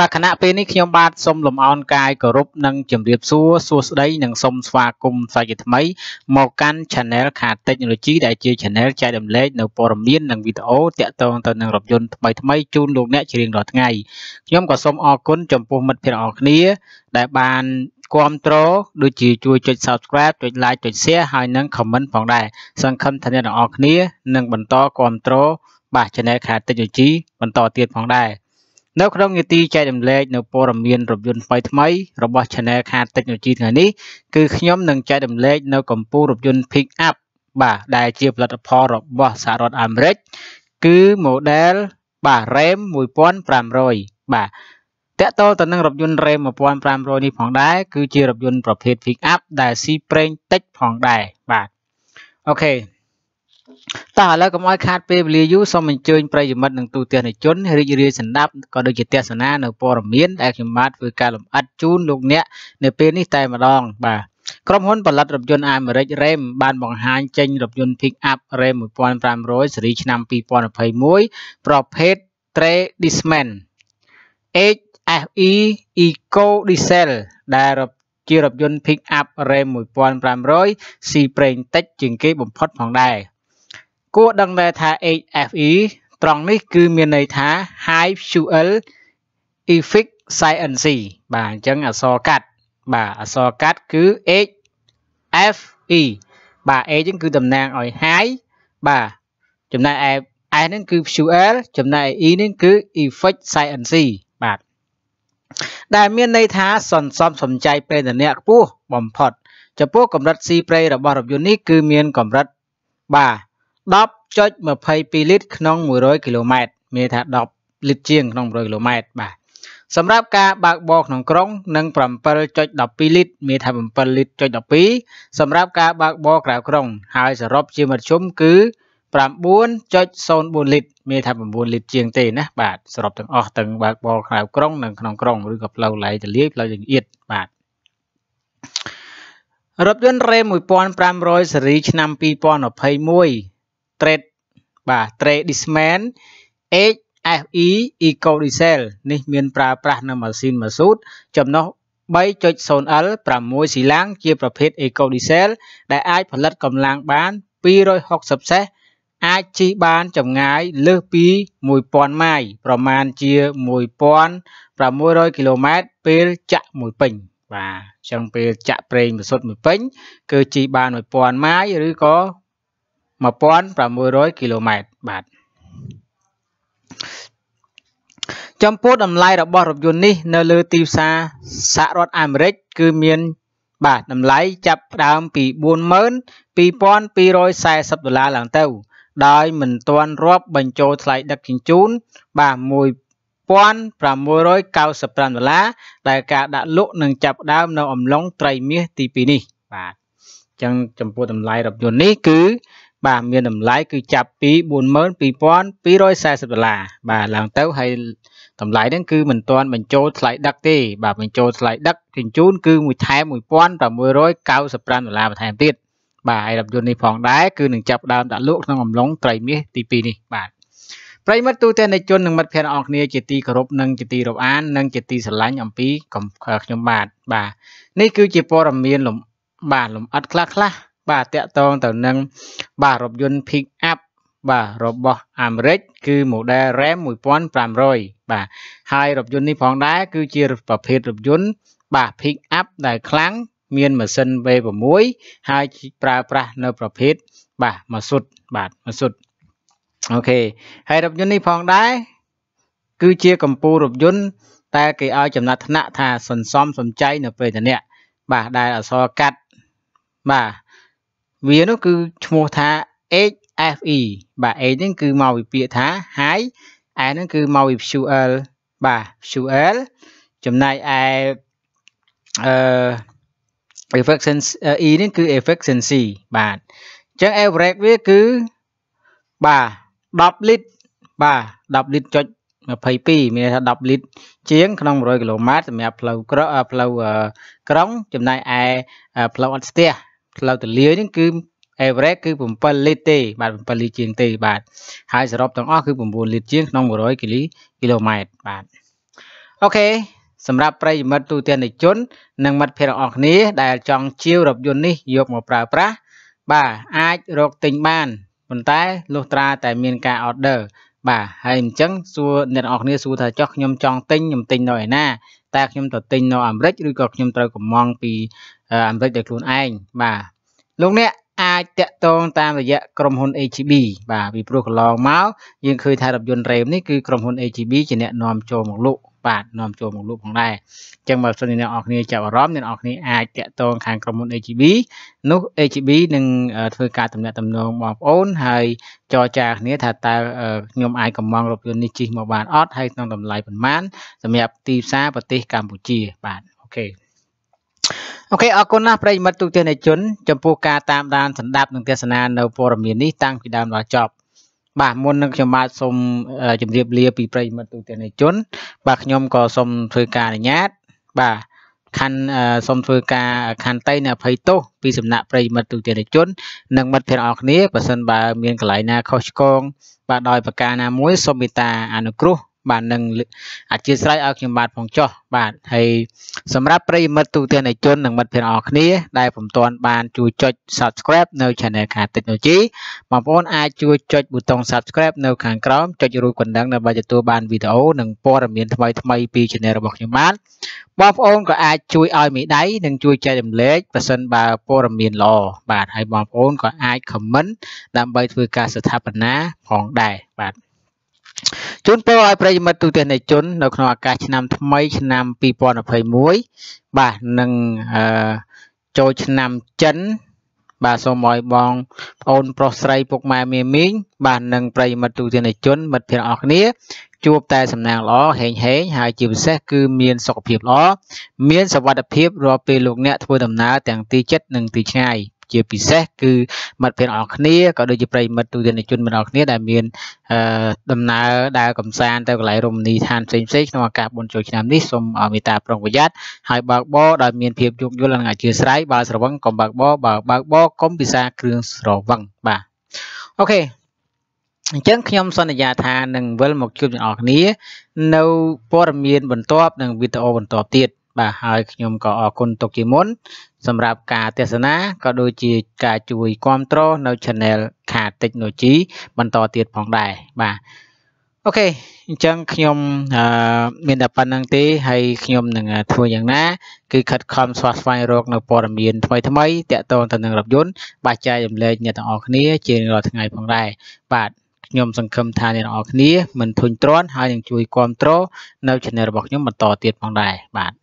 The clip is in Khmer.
បាទគណៈពេលនេះខ្ញុំបាទសូមលំអរកាយគោរពនិងជម្រាបសួរសួស្តីនិងសូមស្វាគមន៍សាជាថ្មី មកកាន់ Channel Car Technology ដែលជា Channel ចែករំលែកនៅព័ត៌មាននិងវីដេអូទាក់ទងទៅនឹងរថយន្តថ្មីថ្មីជូនលោកអ្នកជារៀងរាល់ថ្ងៃខ្ញុំក៏សូមអរគុណចំពោះមិត្តភ័ក្តិអរគ្នា ដែលបានគ្រប់គ្រងដូចជាជួយចុច Subscribe ចុច Like ចុច Share ហើយនិង Comment ផងដែរសង្ឃឹមថាអ្នកទាំងអស់គ្នានឹងបន្តគ្រប់គ្រងបាទ Channel Car Technology បន្តទៀតផងដែរនៅក្នុងនីតិចែករំលែកនៅព័ត៌មានរថយន្តថ្មីថ្មី របស់ Channel Car Technology ថ្ងៃនេះគឺខ្ញុំនឹងចែករំលែកនៅកម្ពុជារថយន្ត Pick Up បាទដែលជាផលិតផលរបស់សហរដ្ឋអាមេរិកគឺ model បាទ RAM 1500បាទតកតទៅនឹងរថយន្ត RAM 1500នេះផងដែរគឺជារថយន្តប្រភេទ Pick Up ដែលស៊ីប្រេងតិចផងដែរបាទអូខេតោះឥឡូវកុំឲ្យខាតពេលវេលាយូរសូមអញ្ជើញប្រិយមិត្តនិងទូទស្សនិកជនរីករាយសន្តាប់ក៏ដូចជាទស្សនានៅព័ត៌មានដែលខ្ញុំបាទធ្វើការលំអិតជូនលោកអ្នកនៅពេលនេះតែម្ដងបាទក្រុមហ៊ុនផលិតរថយន្តអាមេរិក RAM បានបង្ហាញចេញរថយន្ត Pickup RAM 1500ស៊េរីឆ្នាំ2021ប្រភេទ Tradesman HFE Eco Diesel ដែលរថជារថយន្ត Pickup RAM 1500ស៊ីប្រេងតិចជាងគេបំផុតផងដែរ។គួរដឹងដែរថា HFE ត្រង់នេះគឺមានន័យថា High Fuel Effect Science បាទអញ្ចឹងអសរកាត់បាទអសរកាត់គឺ H F E បាទ A ហ្នឹងគឺតំណាងឲ្យ high បាទចំណែក F S ហ្នឹងគឺ fuel ចំណែក E ហ្នឹងគឺ effect science បាទដែលមានន័យថាសន្សំសំចៃប្រេងឥន្ធនៈខ្ពស់បំផុតចំពោះកម្រិត C ប្រេងរបស់រថយន្តនេះគឺមានកម្រិតបាទ10.22លីត្រក្នុង100គីឡូម៉ែត្រមានថា10លីត្រជាងក្នុង100គីឡូម៉ែត្របាទសម្រាប់ការបើកបរក្នុងក្រុងនឹង7.12លីត្រមានថា7លីត្រចុច12សម្រាប់ការបើកបរក្រៅក្រុងហើយសរុបជាមធ្យមគឺ9.04លីត្រមានថា9លីត្រជាងទេណាបាទសរុបទាំងអស់ទាំងបើកបរក្រៅក្រុងនិងក្នុងក្រុងឬក៏ផ្លូវឡាយទលាយផ្លូវចង្អៀតបាទរថយន្តរ៉េ1500ស៊េរីឆ្នាំ2021 trade បាទ tradesman HFE EcoDiesel នេះមានប្រើប្រាស់នៅម៉ាស៊ីនម៉ាស៊ូតចំណុះ 3.0L 6ស៊ីឡាំងជាប្រភេទ EcoDiesel ដែលអាចផលិតកម្លាំងបាន260សេះអាចជិះបានចម្ងាយលើសពី1000ម៉ាយប្រមាណជា1600គីឡូម៉ែត្រពេលចាក់មួយពេញបាទអញ្ចឹងពេលចាក់ប្រេងប្រសុទ្ធមួយពេញ គឺជិះបាន1000ម៉ាយឬក៏1600គីឡូម៉ែត្របាទចំពោះតម្លៃរបស់រថយន្តនេះ នៅលើទីផ្សារសហរដ្ឋអាមេរិកគឺមាន បាទតម្លៃចាប់ផ្ដើមពី42,240ដុល្លារឡើងទៅ ដោយ មិនទាន់រាប់ បញ្ចូលថ្លៃដឹកជញ្ជូន បាទ1695ដុល្លារដែលការដាក់លក់នឹងចាប់ផ្ដើមនៅ អំឡុងត្រីមាសទី2នេះ បាទអញ្ចឹង ចំពោះតម្លៃរថយន្តនេះគឺបាទមានតម្លៃគឺចាប់ពី42240ដុល្លារបាទឡើងទៅហើយតម្លៃហ្នឹងគឺមិនទាន់បញ្ចូលថ្លៃដឹកទេបាទបញ្ចូលថ្លៃដឹកជញ្ជូនគឺមួយថែម1695ដុល្លារបន្ថែមទៀតបាទហើយរថយន្តនេះផងដែរគឺនឹងចាប់ដើមដាក់លក់ក្នុងអំឡុងត្រីមាសទី2នេះបាទប្រិមិត្តទូទាំងនិជននិងមិត្តភ័ក្តិអរគ្នា ជាទីគោរពនិងជាទីរាប់អាន និង ជាទីស្រឡាញ់អំពីខ្ញុំបាទបាទនេះគឺជាព័ត៌មានលំបាទលំអិតខ្លះខ្លះបាទតកតងទៅនឹងបាទរថយន្ត Pick Up បាទរបស់អាមេរិកគឺ model RAM 1500បាទហើយរថយន្តនេះផងដែរគឺជាប្រភេទរថយន្តបាទ Pick Up ដែលខ្លាំងមានម៉ាស៊ីន V6 ហើយប្រើប្រាស់នៅប្រភេទបាទម៉ាស៊ុតបាទម៉ាស៊ុតអូខេហើយរថយន្តនេះផងដែរគឺជាកម្ពូលរថយន្តតែគេឲ្យចំណាត់ថ្នាក់ថា សន្សំសំចៃនៅពេលតអ្នកបាទដែលអសរកាត់បាទវានោះគឺឈ្មោះថា HFE បាទ H ហ្នឹងគឺមកពីពាក្យថា high I ហ្នឹងគឺមកពី fuel បាទ fuel ចំណែកឯអឺ efficiency E នេះគឺ efficiency បាទអញ្ចឹង average វាគឺបាទ10លីត្របាទ10លីត្រចុច22មានថា10លីត្រជាងក្នុង100គីឡូម៉ែត្រសម្រាប់ផ្លូវក្រផ្លូវក្រុងចំណែកឯផ្លូវអត់ស្ទះផ្លូវទលាយហ្នឹងគឺ average គឺ7លីត្រទេ បាទ7លីត្រជាងទេបាទហើយសរុបទាំងអស់គឺ9លីត្រជាងក្នុង100គីលីគីឡូម៉ែត្របាទអូខេសម្រាប់ប្រិយមិត្តទូទាំងជន និងមិត្តភ័ក្តិរបស់គ្នាដែលចង់ជៀវរថយន្តនេះយកមកប្រើប្រាស់បាទអាចរកទិញបានប៉ុន្តែលុះត្រាតែមាន ការ order បាទហើយអញ្ចឹងសួរអ្នកនរអគ្នាសួរថាចុះខ្ញុំចង់ទិញខ្ញុំទិញនៅឯណាតើខ្ញុំទៅទិញនៅអាមេរិកឬក៏ខ្ញុំត្រូវកម្មង់ពីអាមេរិកដោយខ្លួនឯងបាទលោកអ្នកអាចតាក់ទងតាមរយៈក្រុមហ៊ុន HB បាទពីព្រោះកន្លងមកយើងឃើញថារថយន្តរ៉េមនេះគឺក្រុមហ៊ុន HB ជាអ្នកនាំចូលមកលក់បាទនាំចូលមកលក់ផងដែរអញ្ចឹងបើសិនជាអ្នកនរគ្នាចាប់អារម្មណ៍អ្នកនរគ្នាអាចតាក់ទងខាងក្រុមហ៊ុន AGB នោះ AGB នឹងធ្វើការតំណាក់តំណងបងប្អូនហើយចរចាគ្នាថាតើខ្ញុំអាចកម្មងរថយន្តនេះជិះមកបានអត់ហើយក្នុងតម្លៃប៉ុន្មានសម្រាប់ទីផ្សារប្រទេសកម្ពុជាបាទអូខេអូខេអរគុណណាស់ប្រិយមិត្តទូទាំងជនចំពោះការតាមដានសម្ដាប់និងទេសនានៅព័ត៌មាននេះតាំងពីដើមដល់ចប់បាទមុននឹងខ្ញុំបាទសូមជម្រាបលាពីប្រិយមិត្តទូទាំងជន បាទខ្ញុំក៏សូមធ្វើការអនុញ្ញាត បាទខណ្ឌសូមធ្វើការខន្តីនៃអភ័យទោសពីសំណាក់ប្រិយមិត្តទូទាំងជន និងមិត្តភ័ក្តិអរគ្នាបើសិនបើមានកន្លែងណាខុសឆ្គងបាទដោយប្រការណាមួយសូមមេត្តាអនុគ្រោះបាទនឹងអធិស្ឋានឲ្យខ្ញុំបាទផងចុះបាទហើយសម្រាប់ប្រិយមិត្តទូទាំងជននិងមិត្តភ័ក្តិអរគ្នាដែលពុំទាន់បានជួយចុច Subscribe នៅ Channel ខា Technology បងប្អូន អាចជួយចុចប៊ូតុង Subscribe នៅខាងក្រោមចុចរូបកណ្ដឹងដើម្បីទទួលបានវីដេអូនិងព័ត៌មានថ្មីៗពី Channel របស់ខ្ញុំបាទបងប្អូនក៏អាចជួយឲ្យមេដៃនិងជួយចែករំលែកប្រសិនបើព័ត៌មានល្អបាទហើយបងប្អូនក៏អាច comment ដើម្បីធ្វើការស្ថាបនាផងដែរបាទជូនពរឲ្យប្រិយមិត្តទូទាំងនៃជននៅក្នុងឱកាសឆ្នាំថ្មីឆ្នាំ2021បាទនឹងអឺចូលឆ្នាំចិន បាទសូមឲ្យបងប្អូនប្រុសស្រីពុកម៉ែមាមីងបាទនិងប្រិយមិត្តទូទាំងជនមិត្តភក្តិអរគ្នា ជួបតែសំណាងល្អហេងហេងហើយជាពិសេសគឺ មានសុខភាពល្អមានសុវត្ថិភាពរាល់ពេលលោកអ្នកធ្វើដំណើរទាំង ទីចិត្តនិងទីឆ្ងាយ។ជាពិសេសគឺមិត្តភ័ក្តិអរគ្នាក៏ដូចជាប្រិមិត្តទូទាំងជនបងប្អូនគ្នាដែលមានដំណើរដើរកំសាន្តទៅកន្លែងរមណីយដ្ឋានផ្សេងៗក្នុងឱកាសបុណ្យចូលឆ្នាំនេះសូមមេត្តាប្រុងប្រយ័ត្នហើយបើកបរដោយមានភាពយោគយល់និងអធិស្ស្រ័យបើស្រវឹងកុំបើកបរបើបើកបរកុំពិសាគ្រឿងស្រវឹងបាទអូខេអញ្ចឹងខ្ញុំសន្យាថានឹងវិលមកជួបអ្នកនរគ្នា នៅព័ត៌មានបន្ទាប់និងវីដេអូបន្ទាប់ទៀតបាទហើយខ្ញុំក៏អរគុណទុកជាមុនសម្រាប់ការទេសនាក៏ដូចជាការជួយគ្រប់គ្រងនៅ Channel ខាត Technology បន្តទៀតផងដែរបាទអូខេអញ្ចឹងខ្ញុំមានតែប៉ុណ្្នឹងទេហើយខ្ញុំនឹង ធ្វើយ៉ាងណា គឺខិតខំស្វះស្វែងរកនៅព័ត៌មានថ្មីថ្មីតាក់ទងទៅនឹងរថយន្តបាទចែកចម្លែកអ្នកទាំងអស់គ្នាជារាល់ថ្ងៃផងដែរបាទខ្ញុំសង្ឃឹមថាអ្នកទាំងអស់គ្នាមិនធុញទ្រាន់ហើយនឹងជួយគ្រប់គ្រងនៅ channel របស់ខ្ញុំបន្តទៀតផងដែរបាទ